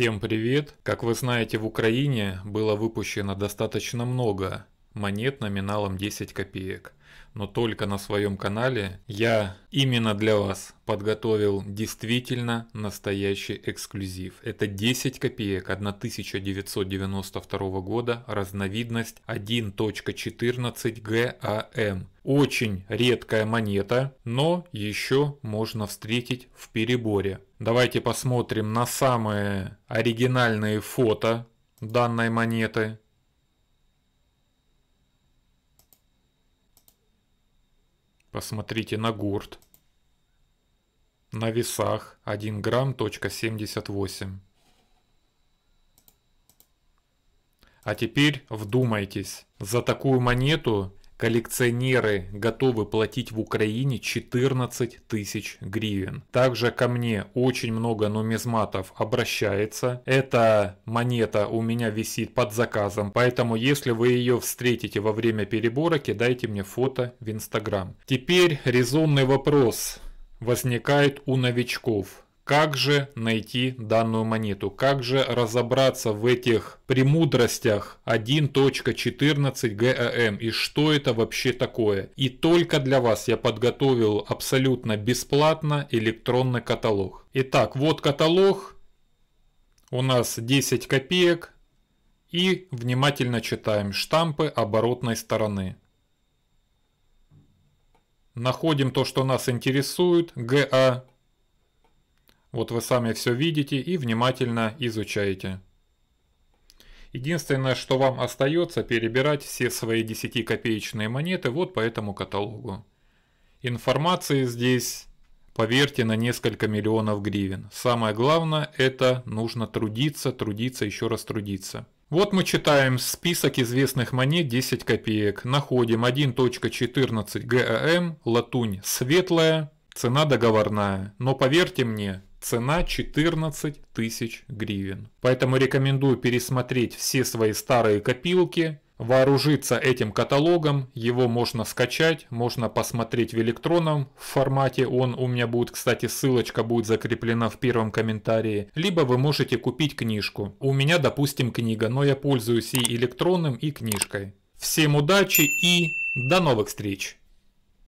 Всем привет! Как вы знаете, в Украине было выпущено достаточно много монет номиналом 10 копеек но только на своем канале, я именно для вас подготовил действительно настоящий эксклюзив. Это 10 копеек 1992 года, разновидность 1.14 ГАМ. Очень редкая монета, но еще можно встретить в переборе. Давайте посмотрим на самые оригинальные фото данной монеты. Посмотрите на гурт. На весах 1 грамм точка 78. А теперь вдумайтесь, за такую монету Коллекционеры готовы платить в Украине 14 тысяч гривен. Также ко мне очень много нумизматов обращается. Эта монета у меня висит под заказом, поэтому если вы ее встретите во время перебора, кидайте мне фото в Инстаграм. Теперь резонный вопрос возникает у новичков. Как же найти данную монету? Как же разобраться в этих премудростях 1.14 ГАМ и что это вообще такое? И только для вас я подготовил абсолютно бесплатно электронный каталог. Итак, вот каталог. У нас 10 копеек. И внимательно читаем штампы оборотной стороны. Находим то, что нас интересует, ГА вот вы сами все видите и внимательно изучаете. Единственное, что вам остается, перебирать все свои 10-копеечные монеты вот по этому каталогу. Информации здесь, поверьте, на несколько миллионов гривен. Самое главное, это нужно трудиться, трудиться, еще раз трудиться. Вот мы читаем список известных монет 10 копеек. Находим 1.14 ГАМ, латунь светлая, цена договорная. Но поверьте мне, Цена 14 тысяч гривен. Поэтому рекомендую пересмотреть все свои старые копилки, вооружиться этим каталогом, его можно скачать, можно посмотреть в электронном формате, он у меня будет, кстати, ссылочка будет закреплена в первом комментарии, либо вы можете купить книжку. У меня, допустим, книга, но я пользуюсь и электронным, и книжкой. Всем удачи и до новых встреч!